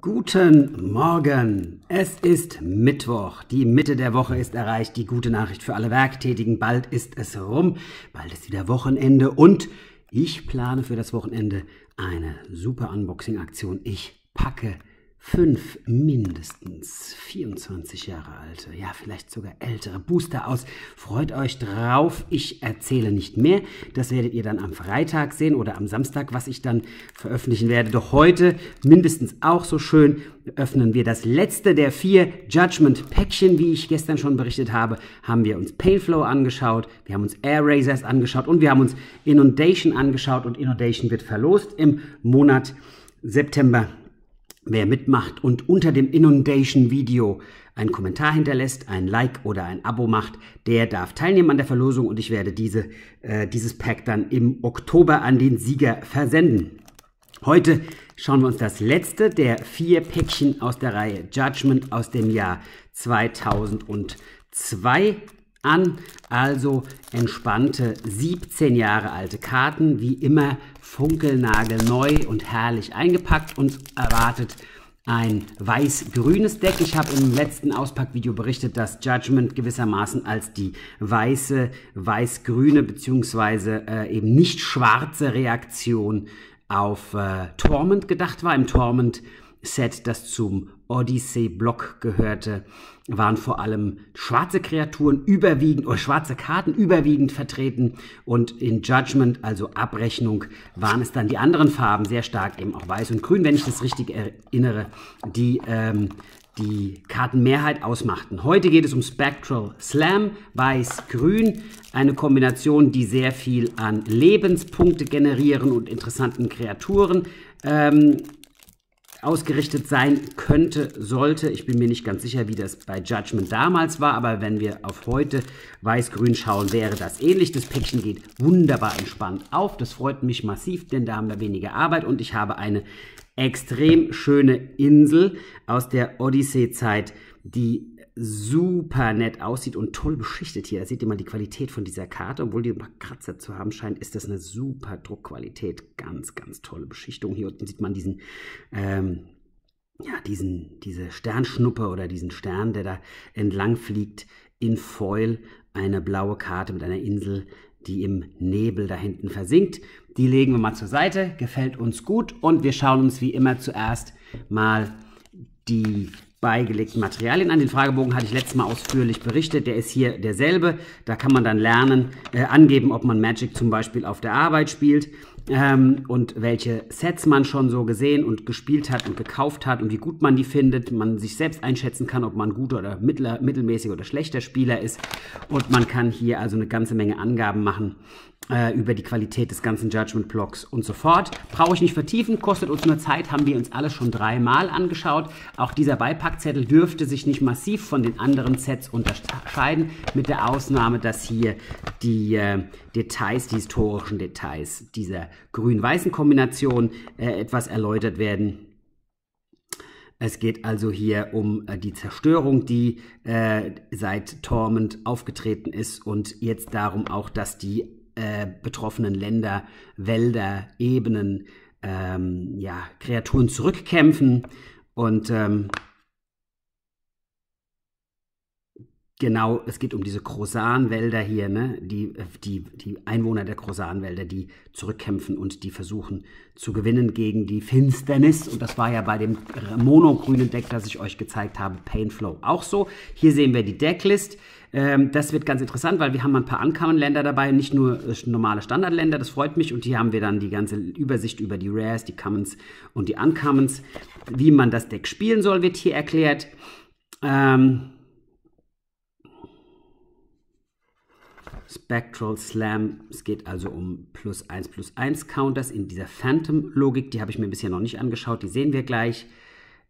Guten Morgen. Es ist Mittwoch. Die Mitte der Woche ist erreicht. Die gute Nachricht für alle Werktätigen. Bald ist es rum. Bald ist wieder Wochenende. Und ich plane für das Wochenende eine super Unboxing-Aktion. Ich packe fünf mindestens 24 Jahre alte, ja vielleicht sogar ältere Booster aus. Freut euch drauf, ich erzähle nicht mehr. Das werdet ihr dann am Freitag sehen oder am Samstag, was ich dann veröffentlichen werde. Doch heute mindestens auch so schön öffnen wir das letzte der vier Judgment-Päckchen, wie ich gestern schon berichtet habe, haben wir uns Painflow angeschaut, wir haben uns Air Razors angeschaut und wir haben uns Inundation angeschaut und Inundation wird verlost im Monat September Wer mitmacht und unter dem Inundation-Video einen Kommentar hinterlässt, ein Like oder ein Abo macht, der darf teilnehmen an der Verlosung und ich werde diese, äh, dieses Pack dann im Oktober an den Sieger versenden. Heute schauen wir uns das letzte der vier Päckchen aus der Reihe Judgment aus dem Jahr 2002 an. Also entspannte 17 Jahre alte Karten, wie immer funkelnagelneu und herrlich eingepackt. Uns erwartet ein weiß-grünes Deck. Ich habe im letzten Auspackvideo berichtet, dass Judgment gewissermaßen als die weiße, weiß-grüne bzw. äh, eben nicht schwarze Reaktion auf äh, Torment gedacht war. Im Torment Set, das zum Odyssey-Block gehörte, waren vor allem schwarze Kreaturen überwiegend oder schwarze Karten überwiegend vertreten und in Judgment, also Abrechnung, waren es dann die anderen Farben sehr stark, eben auch weiß und grün, wenn ich das richtig erinnere, die ähm, die Kartenmehrheit ausmachten. Heute geht es um Spectral Slam, weiß-grün, eine Kombination, die sehr viel an Lebenspunkte generieren und interessanten Kreaturen ähm, ausgerichtet sein könnte, sollte. Ich bin mir nicht ganz sicher, wie das bei Judgment damals war, aber wenn wir auf heute weiß-grün schauen, wäre das ähnlich. Das Päckchen geht wunderbar entspannt auf. Das freut mich massiv, denn da haben wir weniger Arbeit und ich habe eine extrem schöne Insel aus der Odyssee-Zeit, die super nett aussieht und toll beschichtet hier. Da seht ihr mal die Qualität von dieser Karte. Obwohl die ein paar Kratzer zu haben scheint, ist das eine super Druckqualität. Ganz, ganz tolle Beschichtung. Hier unten sieht man diesen, ähm, ja, diesen, diese Sternschnuppe oder diesen Stern, der da entlang fliegt in Foil. Eine blaue Karte mit einer Insel, die im Nebel da hinten versinkt. Die legen wir mal zur Seite. Gefällt uns gut. Und wir schauen uns wie immer zuerst mal die beigelegten Materialien an. Den Fragebogen hatte ich letztes Mal ausführlich berichtet. Der ist hier derselbe. Da kann man dann lernen, äh, angeben, ob man Magic zum Beispiel auf der Arbeit spielt ähm, und welche Sets man schon so gesehen und gespielt hat und gekauft hat und wie gut man die findet. Man sich selbst einschätzen kann, ob man guter oder mittler, mittelmäßiger oder schlechter Spieler ist. Und man kann hier also eine ganze Menge Angaben machen, äh, über die Qualität des ganzen Judgment Blocks und so fort. Brauche ich nicht vertiefen, kostet uns nur Zeit, haben wir uns alle schon dreimal angeschaut. Auch dieser Beipackzettel dürfte sich nicht massiv von den anderen Sets unterscheiden, mit der Ausnahme, dass hier die äh, Details, die historischen Details dieser grün-weißen Kombination äh, etwas erläutert werden. Es geht also hier um äh, die Zerstörung, die äh, seit Torment aufgetreten ist und jetzt darum auch, dass die äh, betroffenen Länder, Wälder, Ebenen, ähm, ja, Kreaturen zurückkämpfen. Und ähm, Genau, es geht um diese Krosanwälder hier, ne? die, äh, die, die Einwohner der Krosanwälder, die zurückkämpfen und die versuchen zu gewinnen gegen die Finsternis. Und das war ja bei dem monogrünen Deck, das ich euch gezeigt habe, Painflow auch so. Hier sehen wir die Decklist. Ähm, das wird ganz interessant, weil wir haben ein paar Uncommon-Länder dabei, nicht nur äh, normale Standardländer, das freut mich. Und hier haben wir dann die ganze Übersicht über die Rares, die Commons und die Uncommons. Wie man das Deck spielen soll, wird hier erklärt. Ähm, Spectral Slam. Es geht also um plus 1 plus 1 Counters in dieser Phantom-Logik. Die habe ich mir bisher noch nicht angeschaut, die sehen wir gleich.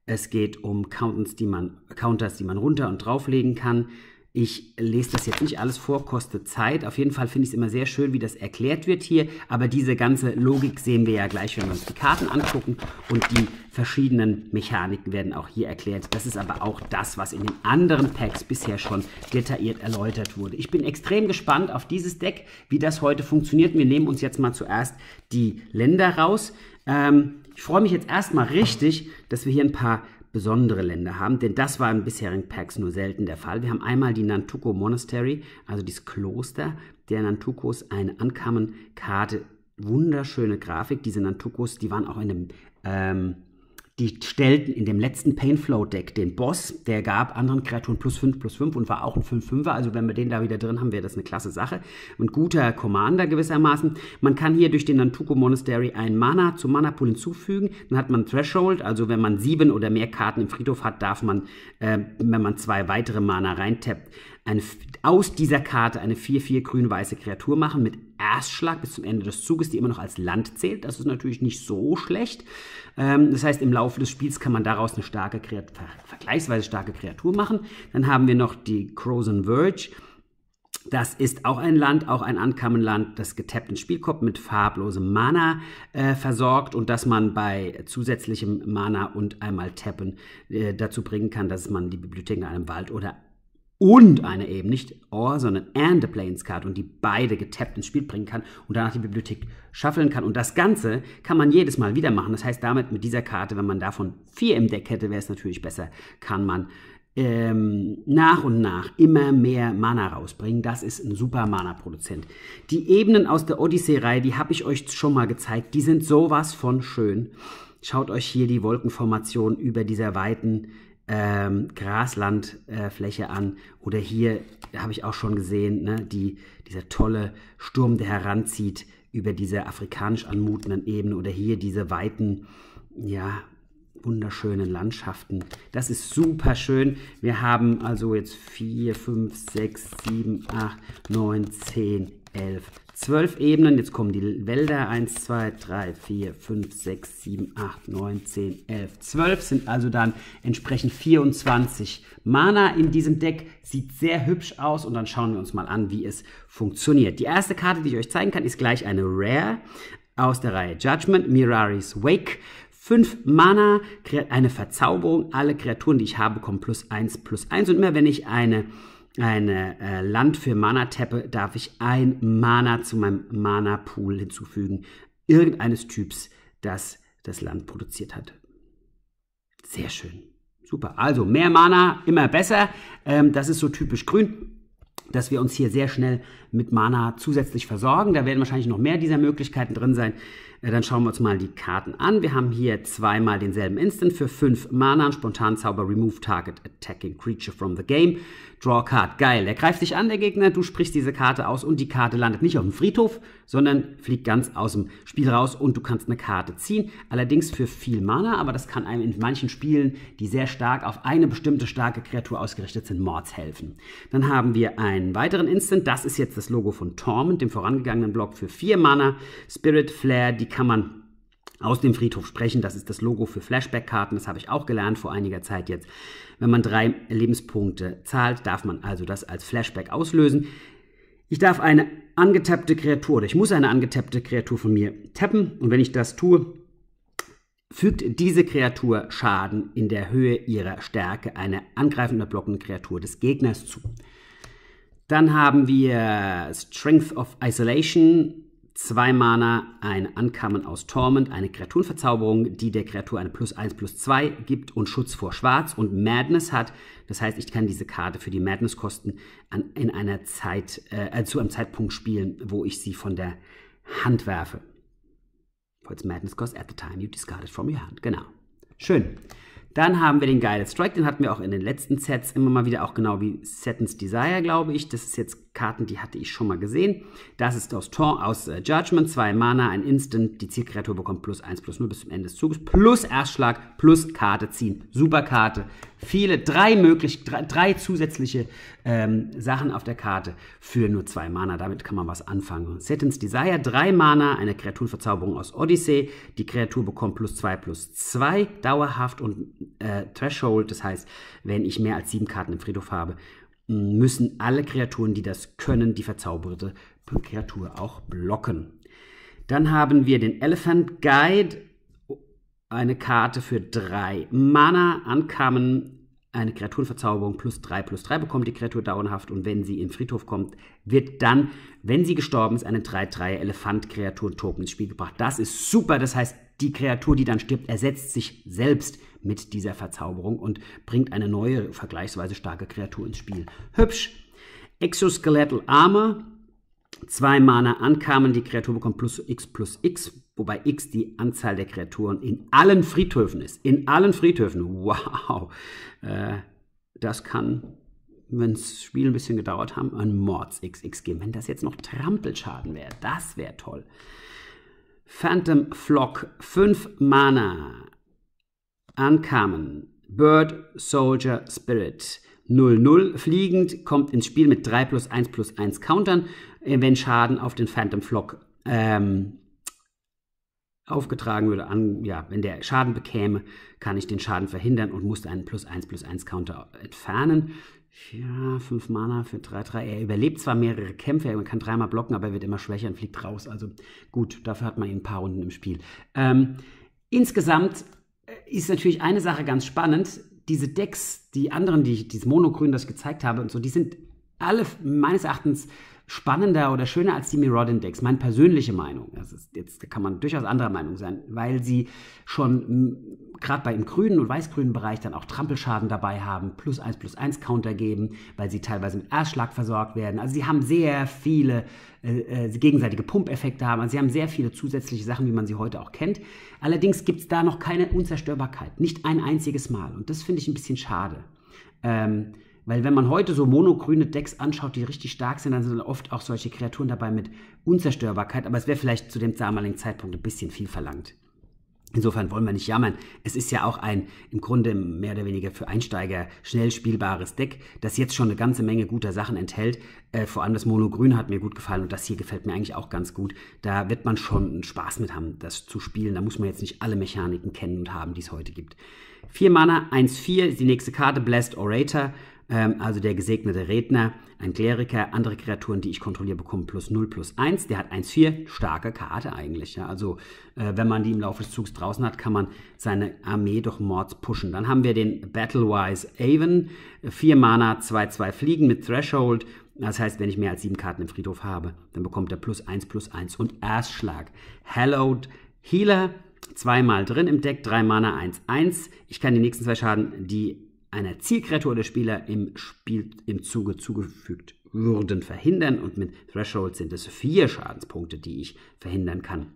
Es geht um Counters, die man, Counters, die man runter und drauflegen kann. Ich lese das jetzt nicht alles vor, kostet Zeit. Auf jeden Fall finde ich es immer sehr schön, wie das erklärt wird hier. Aber diese ganze Logik sehen wir ja gleich, wenn wir uns die Karten angucken. Und die verschiedenen Mechaniken werden auch hier erklärt. Das ist aber auch das, was in den anderen Packs bisher schon detailliert erläutert wurde. Ich bin extrem gespannt auf dieses Deck, wie das heute funktioniert. Wir nehmen uns jetzt mal zuerst die Länder raus. Ähm, ich freue mich jetzt erstmal richtig, dass wir hier ein paar besondere Länder haben, denn das war im bisherigen PAX nur selten der Fall. Wir haben einmal die Nantuko Monastery, also dieses Kloster der Nantukos, eine Ankamenkarte, wunderschöne Grafik. Diese Nantukos, die waren auch in einem ähm, die stellten in dem letzten Painflow-Deck den Boss, der gab anderen Kreaturen plus 5, plus 5 und war auch ein 5-5er. Also wenn wir den da wieder drin haben, wäre das eine klasse Sache. Ein guter Commander gewissermaßen. Man kann hier durch den Nantuko Monastery ein Mana zum Mana-Pool hinzufügen. Dann hat man Threshold, also wenn man sieben oder mehr Karten im Friedhof hat, darf man, äh, wenn man zwei weitere Mana reintappt, eine, aus dieser Karte eine 4-4 grün-weiße Kreatur machen mit Erstschlag bis zum Ende des Zuges, die immer noch als Land zählt. Das ist natürlich nicht so schlecht. Ähm, das heißt, im Laufe des Spiels kann man daraus eine starke Kreatur, vergleichsweise starke Kreatur machen. Dann haben wir noch die Crows Verge. Das ist auch ein Land, auch ein Ankamen-Land, das getappten Spielkopf mit farblosem Mana äh, versorgt und das man bei zusätzlichem Mana und einmal Tappen äh, dazu bringen kann, dass man die Bibliothek in einem Wald oder und eine eben, nicht or, sondern and a Plains Card und die beide getappt ins Spiel bringen kann und danach die Bibliothek shuffeln kann. Und das Ganze kann man jedes Mal wieder machen. Das heißt, damit mit dieser Karte, wenn man davon vier im Deck hätte, wäre es natürlich besser, kann man ähm, nach und nach immer mehr Mana rausbringen. Das ist ein super Mana-Produzent. Die Ebenen aus der Odyssey-Reihe, die habe ich euch schon mal gezeigt. Die sind sowas von schön. Schaut euch hier die Wolkenformation über dieser weiten ähm, Graslandfläche äh, an. Oder hier habe ich auch schon gesehen, ne, die, dieser tolle Sturm, der heranzieht über diese afrikanisch anmutenden Ebene. Oder hier diese weiten, ja, wunderschönen Landschaften. Das ist super schön. Wir haben also jetzt 4, 5, 6, 7, 8, 9, 10, 11, 12 Ebenen. Jetzt kommen die Wälder. 1, 2, 3, 4, 5, 6, 7, 8, 9, 10, 11, 12 sind also dann entsprechend 24 Mana in diesem Deck. Sieht sehr hübsch aus und dann schauen wir uns mal an, wie es funktioniert. Die erste Karte, die ich euch zeigen kann, ist gleich eine Rare aus der Reihe Judgment, Mirari's Wake. 5 Mana, eine Verzauberung, alle Kreaturen, die ich habe, bekommen plus 1, plus 1. Und immer wenn ich eine, eine äh, Land für Mana tappe, darf ich ein Mana zu meinem Mana-Pool hinzufügen. Irgendeines Typs, das das Land produziert hat. Sehr schön. Super. Also mehr Mana, immer besser. Ähm, das ist so typisch grün dass wir uns hier sehr schnell mit Mana zusätzlich versorgen. Da werden wahrscheinlich noch mehr dieser Möglichkeiten drin sein. Äh, dann schauen wir uns mal die Karten an. Wir haben hier zweimal denselben Instant für 5 Mana, Spontanzauber, Remove Target Attacking Creature from the Game. Draw Card, geil. Er greift dich an, der Gegner, du sprichst diese Karte aus und die Karte landet nicht auf dem Friedhof, sondern fliegt ganz aus dem Spiel raus und du kannst eine Karte ziehen. Allerdings für viel Mana, aber das kann einem in manchen Spielen, die sehr stark auf eine bestimmte starke Kreatur ausgerichtet sind, Mords helfen. Dann haben wir einen weiteren Instant, das ist jetzt das Logo von Torment, dem vorangegangenen Block für 4 Mana, Spirit Flare, die die kann man aus dem Friedhof sprechen. Das ist das Logo für Flashback-Karten. Das habe ich auch gelernt vor einiger Zeit jetzt. Wenn man drei Lebenspunkte zahlt, darf man also das als Flashback auslösen. Ich darf eine angetappte Kreatur oder ich muss eine angetappte Kreatur von mir tappen. Und wenn ich das tue, fügt diese Kreatur Schaden in der Höhe ihrer Stärke einer angreifenden oder blockenden Kreatur des Gegners zu. Dann haben wir Strength of Isolation Zwei Mana, ein Ankamen aus Torment, eine Kreaturenverzauberung, die der Kreatur eine plus 1 plus 2 gibt und Schutz vor Schwarz und Madness hat. Das heißt, ich kann diese Karte für die Madness-Kosten in einer Zeit, äh, zu einem Zeitpunkt spielen, wo ich sie von der Hand werfe. Falls its Madness cost at the time you discard it from your hand. Genau. Schön. Dann haben wir den Guided Strike, den hatten wir auch in den letzten Sets immer mal wieder, auch genau wie Settons Desire, glaube ich. Das ist jetzt Karten, die hatte ich schon mal gesehen. Das ist aus, Tor, aus äh, Judgment, 2 Mana, ein Instant. Die Zielkreatur bekommt plus 1, plus 0 bis zum Ende des Zuges. Plus Erstschlag, plus Karte ziehen. Super Karte. Viele, drei möglich, drei, drei zusätzliche ähm, Sachen auf der Karte für nur 2 Mana. Damit kann man was anfangen. Settings Desire, 3 Mana, eine Kreaturenverzauberung aus Odyssey. Die Kreatur bekommt plus 2, plus 2, dauerhaft und äh, Threshold. Das heißt, wenn ich mehr als sieben Karten im Friedhof habe, hm, müssen alle Kreaturen, die das können, die verzauberte Kreatur auch blocken. Dann haben wir den Elephant Guide, eine Karte für drei Mana, Ankamen, eine Kreaturenverzauberung plus drei plus drei bekommt die Kreatur dauerhaft und wenn sie in den Friedhof kommt, wird dann, wenn sie gestorben ist, eine 3-3 Elefant-Kreatur-Token ins Spiel gebracht. Das ist super, das heißt, die Kreatur, die dann stirbt, ersetzt sich selbst mit dieser Verzauberung und bringt eine neue, vergleichsweise starke Kreatur ins Spiel. Hübsch. Exoskeletal Armor. Zwei Mana ankamen, die Kreatur bekommt plus X plus X, wobei X die Anzahl der Kreaturen in allen Friedhöfen ist. In allen Friedhöfen. Wow. Äh, das kann wenn das Spiel ein bisschen gedauert haben, ein Mords XX geben. Wenn das jetzt noch Trampelschaden wäre, das wäre toll. Phantom Flock, 5 Mana ankamen. Bird Soldier Spirit. 0-0 fliegend, kommt ins Spiel mit 3 plus 1 plus 1 Countern, äh, wenn Schaden auf den Phantom Flock ähm, aufgetragen würde. An, ja, wenn der Schaden bekäme, kann ich den Schaden verhindern und muss einen plus 1 plus 1 Counter entfernen. Ja, 5 Mana für 3-3. Er überlebt zwar mehrere Kämpfe, er kann dreimal blocken, aber er wird immer schwächer und fliegt raus. Also gut, dafür hat man ihn ein paar Runden im Spiel. Ähm, insgesamt ist natürlich eine Sache ganz spannend. Diese Decks, die anderen, die, ich, diese Monogrün, das ich gezeigt habe und so, die sind alle meines Erachtens spannender oder schöner als die Mirod-Index, Meine persönliche Meinung. Das ist, jetzt kann man durchaus anderer Meinung sein, weil sie schon hm, gerade bei im grünen und weiß-grünen Bereich dann auch Trampelschaden dabei haben, plus eins plus eins Counter geben, weil sie teilweise mit Erstschlag versorgt werden. Also sie haben sehr viele äh, äh gegenseitige Pumpeffekte haben. Also sie haben sehr viele zusätzliche Sachen, wie man sie heute auch kennt. Allerdings gibt es da noch keine Unzerstörbarkeit. Nicht ein einziges Mal. Und das finde ich ein bisschen schade. Ähm, weil wenn man heute so monogrüne Decks anschaut, die richtig stark sind, dann sind oft auch solche Kreaturen dabei mit Unzerstörbarkeit, aber es wäre vielleicht zu dem damaligen Zeitpunkt ein bisschen viel verlangt. Insofern wollen wir nicht jammern. Es ist ja auch ein im Grunde mehr oder weniger für Einsteiger schnell spielbares Deck, das jetzt schon eine ganze Menge guter Sachen enthält. Äh, vor allem das Monogrün hat mir gut gefallen und das hier gefällt mir eigentlich auch ganz gut. Da wird man schon Spaß mit haben, das zu spielen. Da muss man jetzt nicht alle Mechaniken kennen und haben, die es heute gibt. Vier Mana, 1-4, die nächste Karte, Blessed Orator ähm, also der gesegnete Redner, ein Kleriker, andere Kreaturen, die ich kontrolliere, bekommen plus 0, plus 1. Der hat 1,4, starke Karte eigentlich. Ja. Also äh, wenn man die im Laufe des Zugs draußen hat, kann man seine Armee durch Mords pushen. Dann haben wir den Battlewise Avon, 4 Mana, 2, 2 Fliegen mit Threshold. Das heißt, wenn ich mehr als sieben Karten im Friedhof habe, dann bekommt er plus 1, plus 1 und Erstschlag. Hallowed Healer, zweimal drin im Deck, 3 Mana, 1, 1. Ich kann die nächsten zwei Schaden, die einer Zielkreatur der Spieler im Spiel im Zuge zugefügt würden, verhindern. Und mit Threshold sind es vier Schadenspunkte, die ich verhindern kann.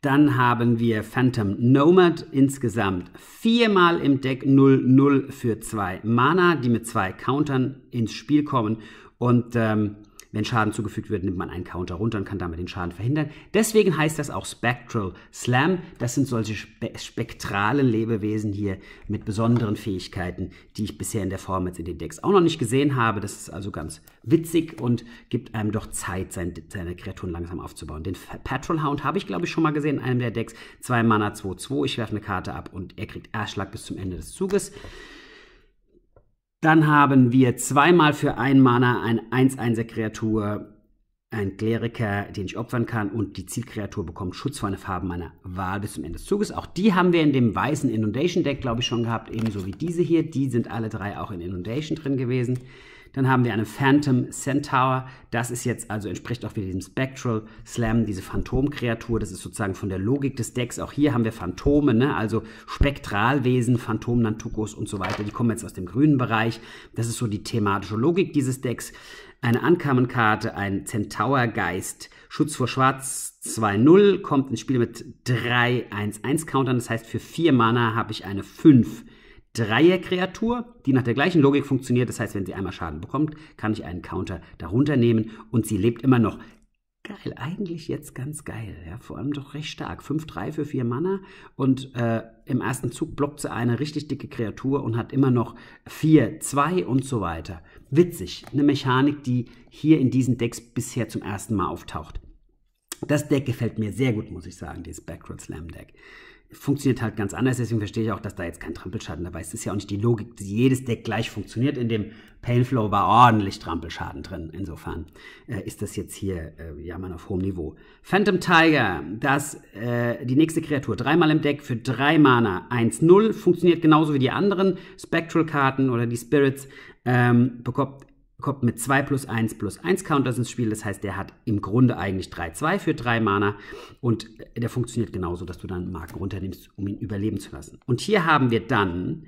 Dann haben wir Phantom Nomad insgesamt viermal im Deck 0-0 für zwei Mana, die mit zwei Countern ins Spiel kommen. Und ähm, wenn Schaden zugefügt wird, nimmt man einen Counter runter und kann damit den Schaden verhindern. Deswegen heißt das auch Spectral Slam. Das sind solche spe spektralen Lebewesen hier mit besonderen Fähigkeiten, die ich bisher in der Form jetzt in den Decks auch noch nicht gesehen habe. Das ist also ganz witzig und gibt einem doch Zeit, sein, seine Kreaturen langsam aufzubauen. Den Patrol Hound habe ich, glaube ich, schon mal gesehen in einem der Decks. Zwei Mana 2-2. Ich werfe eine Karte ab und er kriegt Erschlag bis zum Ende des Zuges. Dann haben wir zweimal für ein Mana ein 1-1er Kreatur, ein Kleriker, den ich opfern kann und die Zielkreatur bekommt Schutz vor einer Farbe meiner Wahl bis zum Ende des Zuges. Auch die haben wir in dem weißen Inundation Deck, glaube ich, schon gehabt, ebenso wie diese hier. Die sind alle drei auch in Inundation drin gewesen. Dann haben wir eine Phantom Centaur. Das ist jetzt also entspricht auch wieder diesem Spectral Slam, diese Phantomkreatur. Das ist sozusagen von der Logik des Decks. Auch hier haben wir Phantome, ne? also Spektralwesen, Phantom Nantukos und so weiter. Die kommen jetzt aus dem grünen Bereich. Das ist so die thematische Logik dieses Decks. Eine Ankamenkarte, ein Centaurgeist, Schutz vor Schwarz 2-0, kommt ins Spiel mit 3-1-1-Countern. Das heißt, für 4 Mana habe ich eine 5 Dreierkreatur, die nach der gleichen Logik funktioniert. Das heißt, wenn sie einmal Schaden bekommt, kann ich einen Counter darunter nehmen und sie lebt immer noch. Geil, eigentlich jetzt ganz geil. Ja, vor allem doch recht stark. 5-3 für 4 Mana und äh, im ersten Zug blockt sie eine richtig dicke Kreatur und hat immer noch 4-2 und so weiter. Witzig. Eine Mechanik, die hier in diesen Decks bisher zum ersten Mal auftaucht. Das Deck gefällt mir sehr gut, muss ich sagen, dieses Backward Slam Deck funktioniert halt ganz anders. Deswegen verstehe ich auch, dass da jetzt kein Trampelschaden dabei ist. Es ist ja auch nicht die Logik, dass jedes Deck gleich funktioniert. In dem Painflow war ordentlich Trampelschaden drin. Insofern äh, ist das jetzt hier, äh, ja, man auf hohem Niveau. Phantom Tiger, das, äh, die nächste Kreatur. Dreimal im Deck für drei Mana. 1-0. Funktioniert genauso wie die anderen Spectral-Karten oder die Spirits. Ähm, bekommt kommt mit 2 plus 1 plus 1 Counters ins Spiel. Das heißt, der hat im Grunde eigentlich 3-2 für 3 Mana und der funktioniert genauso, dass du dann einen Marken runternimmst, um ihn überleben zu lassen. Und hier haben wir dann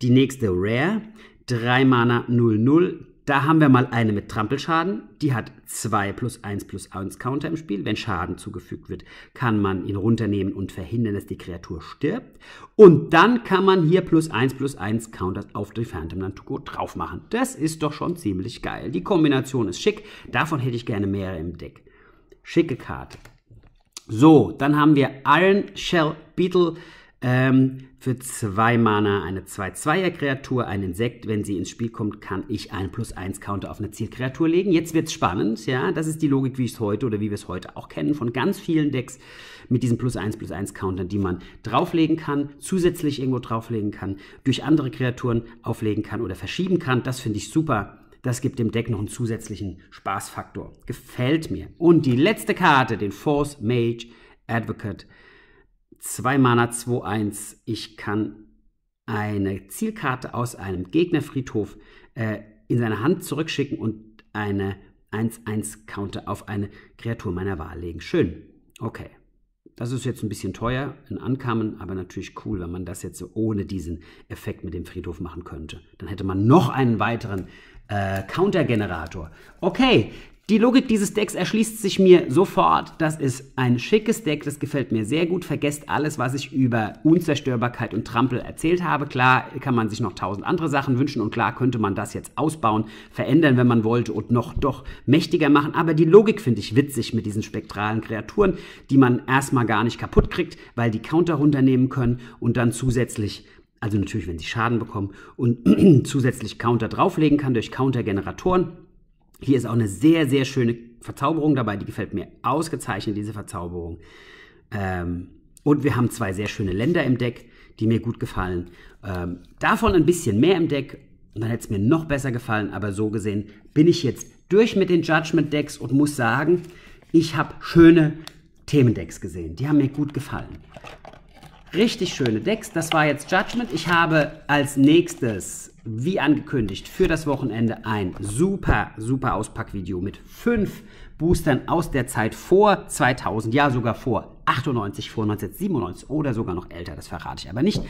die nächste Rare. 3 Mana 0-0 da haben wir mal eine mit Trampelschaden. Die hat 2 plus 1 plus 1 Counter im Spiel. Wenn Schaden zugefügt wird, kann man ihn runternehmen und verhindern, dass die Kreatur stirbt. Und dann kann man hier plus 1 plus 1 Counter auf die Phantom Nantuko drauf machen. Das ist doch schon ziemlich geil. Die Kombination ist schick. Davon hätte ich gerne mehrere im Deck. Schicke Karte. So, dann haben wir Iron Shell Beetle ähm, für zwei Mana eine 2-2er-Kreatur, ein Insekt. Wenn sie ins Spiel kommt, kann ich einen plus 1 Counter auf eine Zielkreatur legen. Jetzt wird es spannend, ja. Das ist die Logik, wie ich es heute oder wie wir es heute auch kennen, von ganz vielen Decks mit diesen plus 1 plus 1 Countern, die man drauflegen kann, zusätzlich irgendwo drauflegen kann, durch andere Kreaturen auflegen kann oder verschieben kann. Das finde ich super. Das gibt dem Deck noch einen zusätzlichen Spaßfaktor. Gefällt mir. Und die letzte Karte, den Force Mage Advocate 2 Mana 2-1. Ich kann eine Zielkarte aus einem Gegnerfriedhof äh, in seine Hand zurückschicken und eine 1-1-Counter auf eine Kreatur meiner Wahl legen. Schön. Okay. Das ist jetzt ein bisschen teuer in Ankamen, aber natürlich cool, wenn man das jetzt so ohne diesen Effekt mit dem Friedhof machen könnte. Dann hätte man noch einen weiteren äh, counter Okay, die Logik dieses Decks erschließt sich mir sofort. Das ist ein schickes Deck, das gefällt mir sehr gut. Vergesst alles, was ich über Unzerstörbarkeit und Trampel erzählt habe. Klar kann man sich noch tausend andere Sachen wünschen und klar könnte man das jetzt ausbauen, verändern, wenn man wollte und noch doch mächtiger machen. Aber die Logik finde ich witzig mit diesen spektralen Kreaturen, die man erstmal gar nicht kaputt kriegt, weil die Counter runternehmen können und dann zusätzlich also natürlich, wenn sie Schaden bekommen und zusätzlich Counter drauflegen kann durch Counter-Generatoren. Hier ist auch eine sehr, sehr schöne Verzauberung dabei, die gefällt mir ausgezeichnet, diese Verzauberung. Ähm, und wir haben zwei sehr schöne Länder im Deck, die mir gut gefallen. Ähm, davon ein bisschen mehr im Deck, und dann hätte es mir noch besser gefallen, aber so gesehen bin ich jetzt durch mit den Judgment Decks und muss sagen, ich habe schöne Themendecks gesehen. Die haben mir gut gefallen. Richtig schöne Decks. Das war jetzt Judgment. Ich habe als nächstes, wie angekündigt, für das Wochenende ein super, super Auspackvideo mit fünf Boostern aus der Zeit vor 2000, ja sogar vor 98, vor 1997 oder sogar noch älter, das verrate ich aber nicht.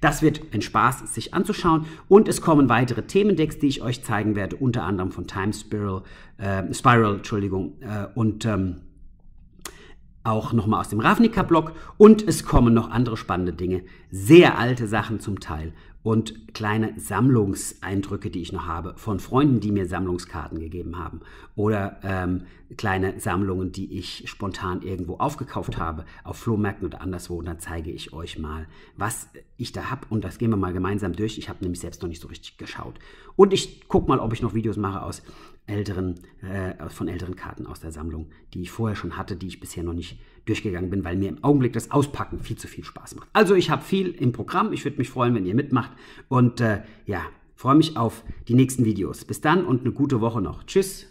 Das wird ein Spaß, sich anzuschauen. Und es kommen weitere Themendecks, die ich euch zeigen werde, unter anderem von Time Spiral, äh, Spiral, Entschuldigung, äh, und ähm, auch nochmal aus dem Ravnica-Blog und es kommen noch andere spannende Dinge, sehr alte Sachen zum Teil und kleine Sammlungseindrücke, die ich noch habe von Freunden, die mir Sammlungskarten gegeben haben oder ähm, kleine Sammlungen, die ich spontan irgendwo aufgekauft habe auf Flohmärkten oder anderswo. Und dann zeige ich euch mal, was ich da habe und das gehen wir mal gemeinsam durch. Ich habe nämlich selbst noch nicht so richtig geschaut und ich gucke mal, ob ich noch Videos mache aus älteren, äh, von älteren Karten aus der Sammlung, die ich vorher schon hatte, die ich bisher noch nicht durchgegangen bin, weil mir im Augenblick das Auspacken viel zu viel Spaß macht. Also ich habe viel im Programm. Ich würde mich freuen, wenn ihr mitmacht. Und äh, ja, freue mich auf die nächsten Videos. Bis dann und eine gute Woche noch. Tschüss.